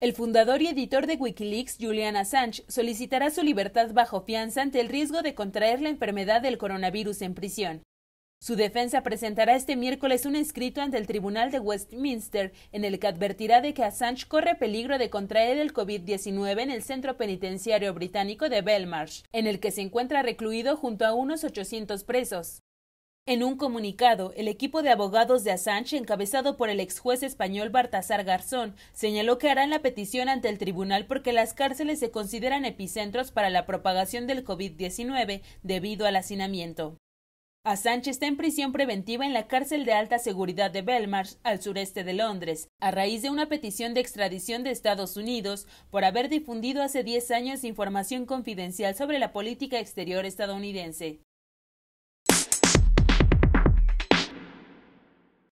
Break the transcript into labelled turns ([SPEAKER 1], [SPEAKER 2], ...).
[SPEAKER 1] El fundador y editor de Wikileaks, Julian Assange, solicitará su libertad bajo fianza ante el riesgo de contraer la enfermedad del coronavirus en prisión. Su defensa presentará este miércoles un escrito ante el Tribunal de Westminster en el que advertirá de que Assange corre peligro de contraer el COVID-19 en el centro penitenciario británico de Belmarsh, en el que se encuentra recluido junto a unos 800 presos. En un comunicado, el equipo de abogados de Assange, encabezado por el ex juez español Baltasar Garzón, señaló que harán la petición ante el tribunal porque las cárceles se consideran epicentros para la propagación del COVID-19 debido al hacinamiento. Assange está en prisión preventiva en la cárcel de alta seguridad de Belmarsh, al sureste de Londres, a raíz de una petición de extradición de Estados Unidos por haber difundido hace 10 años información confidencial sobre la política exterior estadounidense.